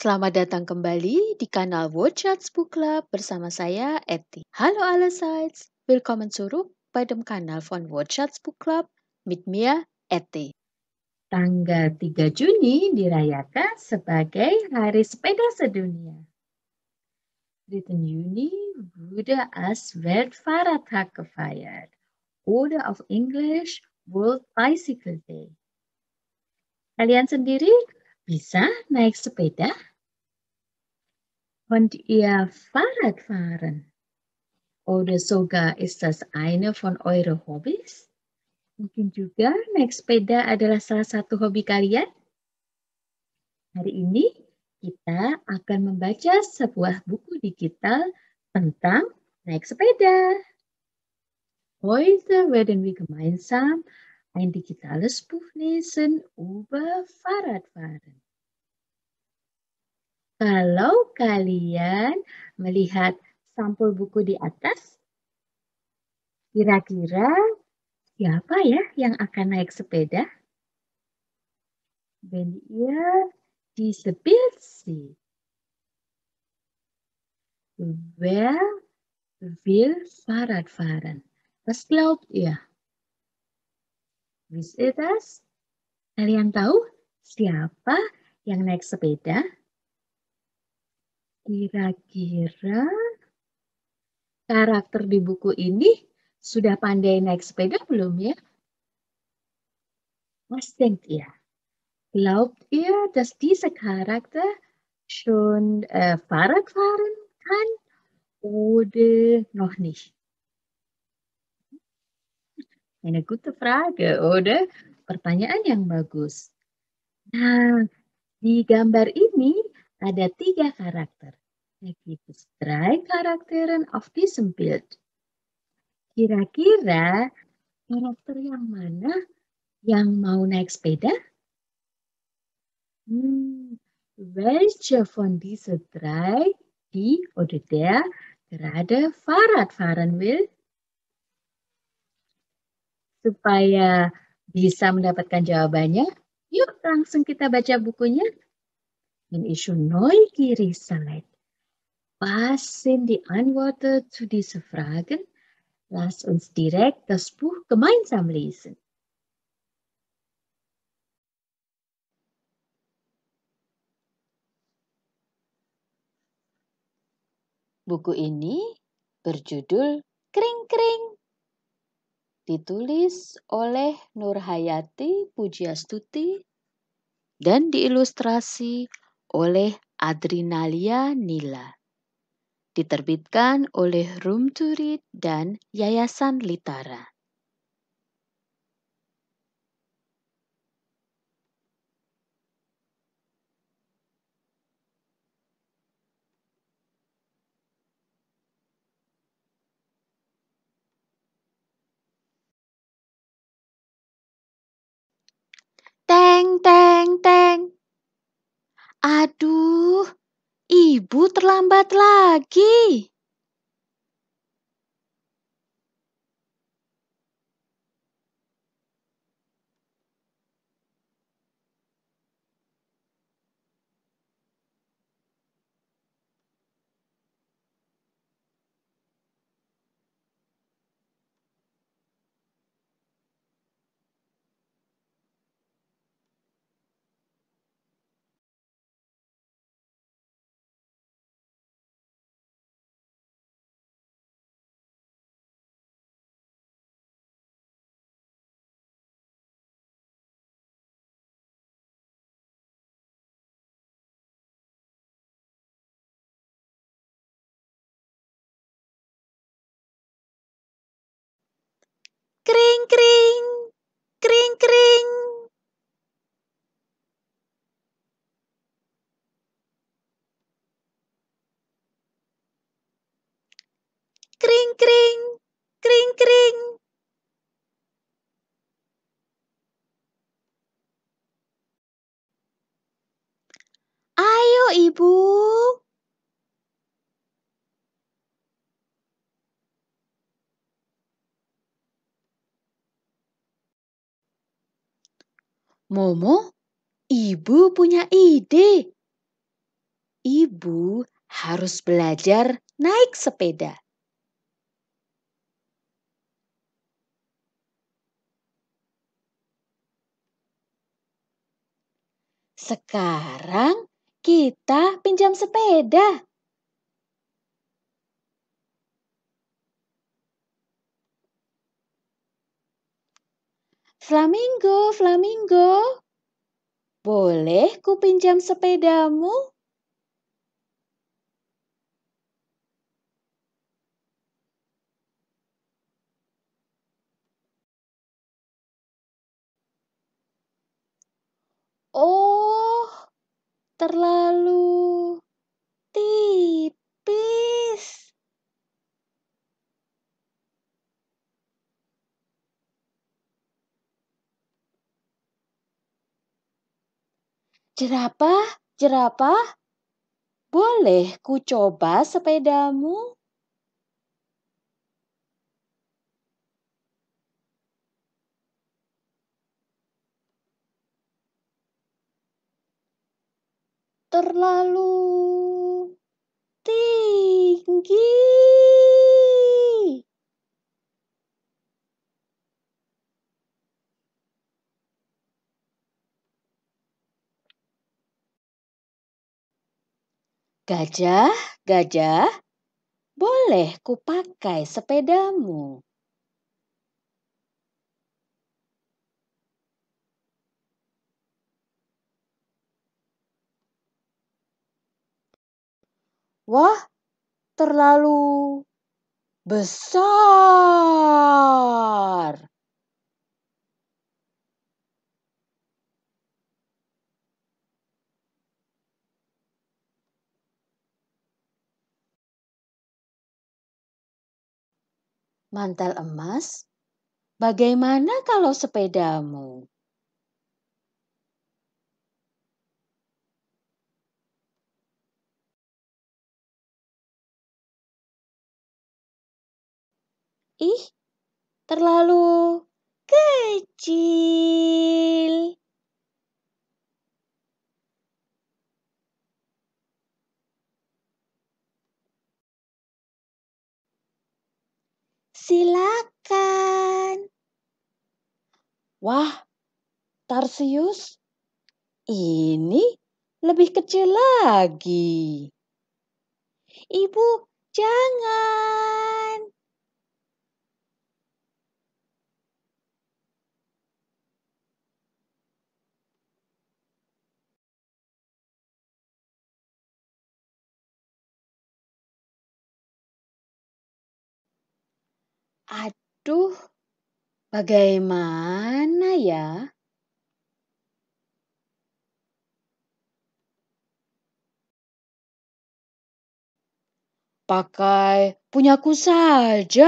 Selamat datang kembali di kanal Wordshots Book Club bersama saya, Eti. Halo welcome to zurück by the Kanal von Wordshots Book Club mit mir, ya, Eti. Tanggal 3 Juni dirayakan sebagai Hari Sepeda Sedunia. 3. Juni wurde als Weltfahrertag gefeiert oder auf English World Bicycle Day. Kalian sendiri bisa naik sepeda? Und ihr Fahrrad fahren oder oh, sogar ist das eine von eure Hobbys? Mungkin juga naik sepeda adalah salah satu hobi kalian. Hari ini kita akan membaca sebuah buku digital tentang naik sepeda. Heute werden wir gemeinsam ein digitales Buch lesen über Fahrradfahren. Kalau kalian melihat sampul buku di atas, kira-kira siapa ya yang akan naik sepeda? Wenn ihr iya. diese Bild Well, wer will Fahrrad fahren? Was glaubt ihr? Iya. Wisst Kalian tahu siapa yang naik sepeda? Kira-kira karakter di buku ini sudah pandai naik sepeda belum ya? Was denkt ihr? Ya? Glaubt ihr, dass dieser Charakter schon äh, Fahrrad fahren kann oder noch nicht? Eine gute Frage, oder? Pertanyaan yang bagus. Nah, di gambar ini ada tiga karakter, yaitu drei Charakteren of this build. Kira-kira karakter yang mana yang mau naik sepeda? Hmm, welche von diese drei, die oder der gerade Fahrrad fahren will? Supaya bisa mendapatkan jawabannya, yuk langsung kita baca bukunya. In Isjonoi Gierig-Salad. Was sind die Antworten zu diesen Fragen? Lasst uns direkt das Buch gemeinsam lesen. Buku ini berjudul Kring-Kring. Ditulis oleh Nurhayati Pujiastuti dan diilustrasi oleh Adrenalia Nila. Diterbitkan oleh Room to Read dan Yayasan Litara. Teng teng teng. Aduh, ibu terlambat lagi. Kring kring. Kring kring. Kring kring. Kring kring. Ayo ibu. Momo, ibu punya ide. Ibu harus belajar naik sepeda. Sekarang kita pinjam sepeda. Flamingo, flamingo, boleh ku pinjam sepedamu? Oh, terlalu Jerapah, jerapah, boleh ku coba sepedamu? Terlalu tinggi. Gajah, gajah, boleh kupakai sepedamu. Wah, terlalu besar. Mantel emas? Bagaimana kalau sepedamu? Ih, terlalu kecil. Silakan. Wah, Tarsius, ini lebih kecil lagi. Ibu, jangan. Aduh, bagaimana ya? Pakai punyaku saja.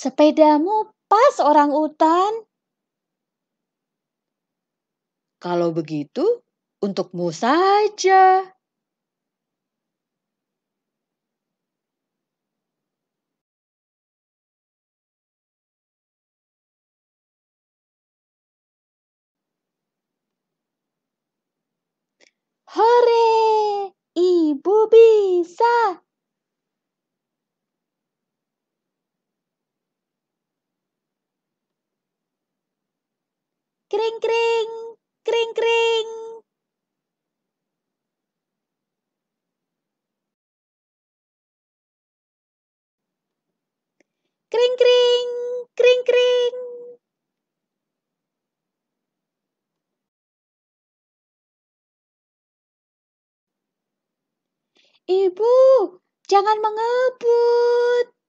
Sepedamu pas orang utan. Kalau begitu, untukmu saja. Hore, ibu bisa. Kring kring. Kring kring. Kring kring, kring kring. Ibu, jangan mengebut.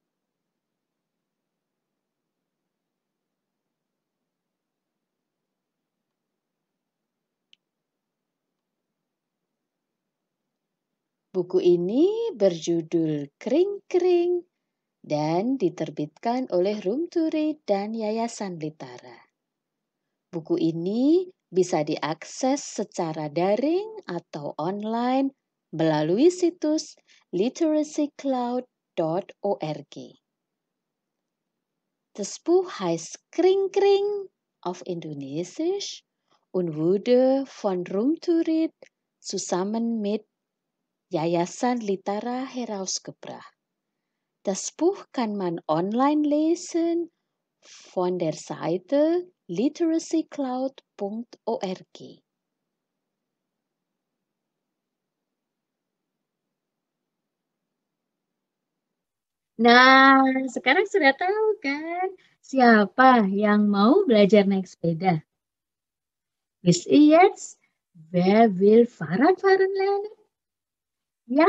Buku ini berjudul Kring Kring dan diterbitkan oleh Room to Read dan Yayasan Litara. Buku ini bisa diakses secara daring atau online melalui situs literacycloud.org. The Buch heißt Kring Kring auf Indonesisch und wurde von Room to Read zusammen mit Yayasan Litara Gebra. Das Buch kann man online lesen von der Seite literacycloud.org. Nah, sekarang sudah tahu kan siapa yang mau belajar naik sepeda? Miss Iyets, wer will fahren fahren lernen? Ya,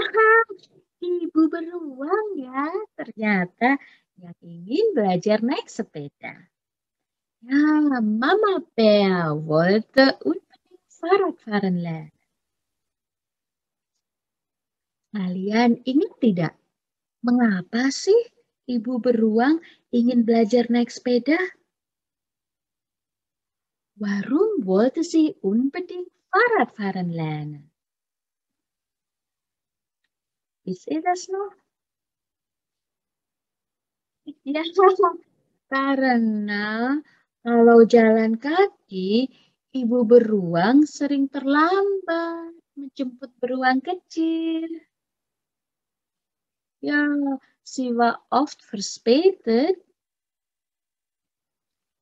ibu beruang ya. Ternyata yang ingin belajar naik sepeda. Ya, Mama bear wollte unbedingt fahren lernen. Kalian ingat tidak? Mengapa sih ibu beruang ingin belajar naik sepeda? Warum wollte sie unbedingt fahren lernen? Is it a snow? Ya, karena kalau jalan kaki, ibu beruang sering terlambat menjemput beruang kecil. Ya, sie war oft verspätet.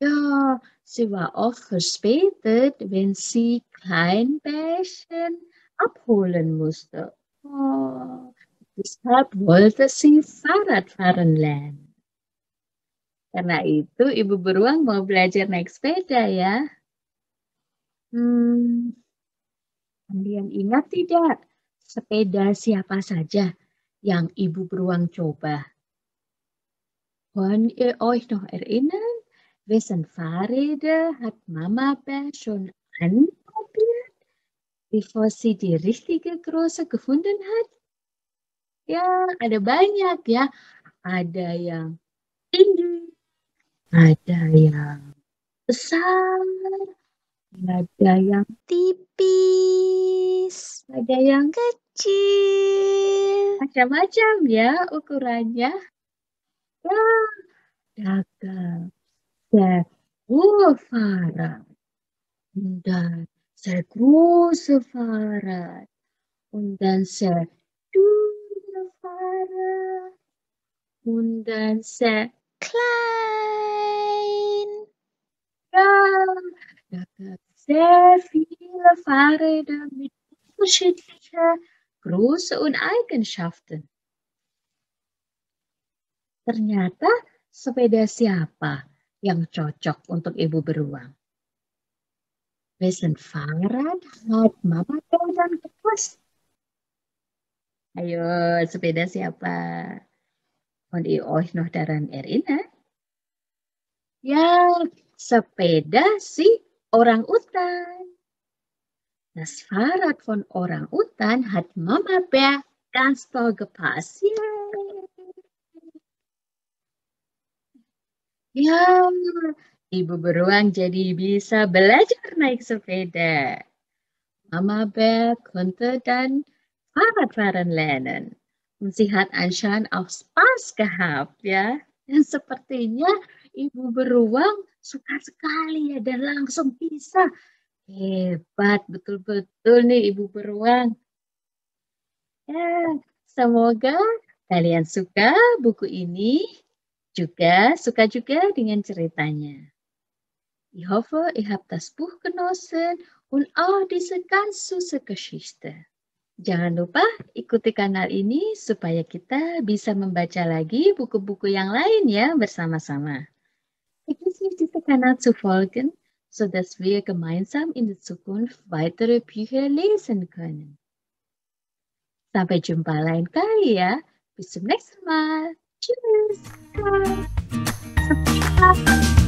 Ya, sie war oft verspätet, wenn sie Kleinbärchen abholen musste. Oh, Deshalb wollte sie Fahrrad fahren lernen. Karena itu Ibu Beruang mau belajar naik sepeda ya. Hmm, kalian ingat tidak sepeda siapa saja yang Ibu Beruang coba? Könnt ihr e euch noch erinnern? Wessen Fahrräder hat Mama Bär schon anprobiert, bevor sie die richtige große gefunden hat? Ya, ada banyak ya. Ada yang tinggi, ada yang besar, ada yang tipis, ada yang kecil. Macam-macam ya ukurannya. Ya, dagang, segufarat, dan segusefarat, dan segusefarat. Clara und dann sehr klein. Ja, da gab es sehr viele Fahrräder mit unterschiedlichen Größe und Eigenschaften. Ternyata sepeda siapa yang cocok untuk ibu beruang? Wessen Fahrrad hat Mama dan Klaus? Ayo, sepeda siapa? Oni, i oh noh daran erina. Ya, sepeda si orang utan. Das Fahrrad von orang utan hat Mama Bär ganz toll gepasst. Ya, ibu beruang jadi bisa belajar naik sepeda. Mama Bär konnte dann Fahrradfahren lernen. Und sie hat anscheinend auch Spaß gehabt, ya. Dan sepertinya ibu beruang suka sekali ya dan langsung bisa. Hebat, betul-betul nih ibu beruang. Ya, semoga kalian suka buku ini, juga suka juga dengan ceritanya. Ich hoffe, ihr habt das Buch genossen und auch diese ganz süße Geschichte. Jangan lupa ikuti kanal ini supaya kita bisa membaca lagi buku-buku yang lain ya bersama-sama. Ich wünsche Kanal zu folgen, so dass wir gemeinsam in der Zukunft weitere Bücher lesen können. Sampai jumpa lain kali ya. Bis zum nächsten Mal. Tschüss. Bye.